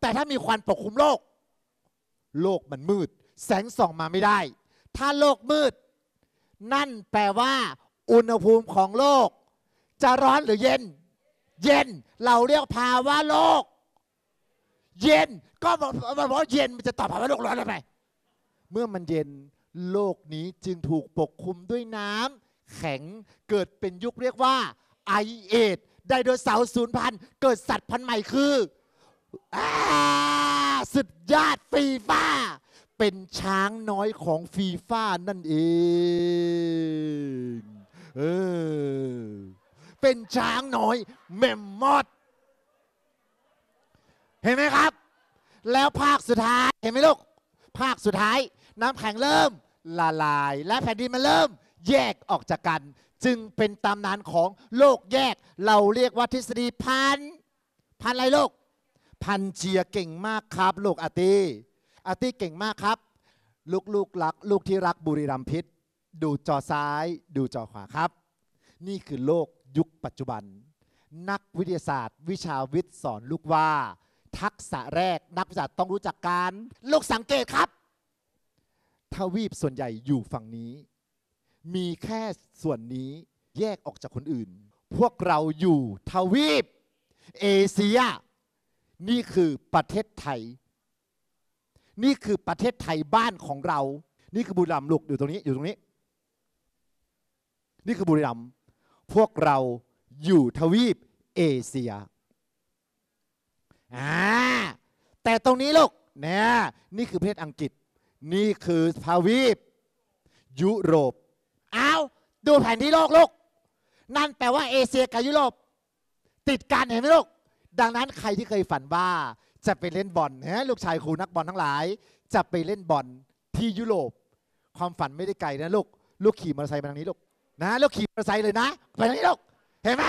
แต่ถ้ามีควันปกคลุมโลก โลกมันมืด แสงส่องมาไม่ได้ ถ้าโลกมืด นั่นแปลว่า อุณหภูมิของโลก จะร้อนหรือเย็น เย็นเราเรียกภาวะโลก เย็น ก็บอกว่าเย็นมันจะตอบภาวะโลกร้อนด้ไมเมื่อมันเย็นโลกนี้จึงถูกปกคลุมด้วยน้ำแข็งเกิดเป็นยุคเรียกว่าไอเอทไดโนเสาร์ศูนย์พันเกิดสัตว์พันธุ์ใหม่คือสุดยอดฟีฟ่าเป็นช้างน้อยของฟีฟ่านั่นเองเออเป็นช้างน้อยเมมมอด เห็นไหมครับ แล้วภาคสุดท้าย เห็นไหมลูกภาคสุดท้ายน้ำแข็งเริ่มละลาย และแผ่นดินมันเริ่มแยกออกจากกัน จึงเป็นตำนานของโลกแยก เราเรียกว่าทฤษฎีพันพันอะไรโลกพันเจียเก่งมากครับลูกอาตีอาตีเก่งมากครับ ลูกลูกรัก ลูกที่รักบุรีรัมพิษดูจอซ้ายดูจอขวาครับ นี่คือโลกยุคปัจจุบัน นักวิทยาศาสตร์วิชาวิทย์สอนลูกว่า ทักษะแรกนักวิทยาศาสตร์ต้องรู้จักการ ลูกสังเกตครับ ทวีปส่วนใหญ่อยู่ฝั่งนี้ มีแค่ส่วนนี้แยกออกจากคนอื่น พวกเราอยู่ทวีป เอเชียนี่คือประเทศไทย นี่คือประเทศไทยบ้านของเรา นี่คือบุรีรัมย์ลูกอยู่ตรงนี้อยู่ตรงนี้ นี่คือบุรีรัมย์พวกเราอยู่ทวีปเอเชียอ่าแต่ตรงนี้ลูกนยนี่คือประเทศอังกฤษ นี่คือทวีป ยุโรปอ้าวดูแผนที่โลกลูก นั่นแปลว่าเอเชียกับยุโรป ติดกันเห็นไหมลูกดังนั้นใครที่เคยฝันว่าจะไปเล่นบอลฮะลูกชายครูนักบอลทั้งหลาย จะไปเล่นบอลที่ยุโรป ความฝันไม่ได้ไกลนะลูก ลูกขี่มอเตอร์ไซค์ไปทางนี้ลูก นะ ลูกขี่มอเตอร์ไซค์เลยนะ ไปทางนี้ลูก เห็นไหม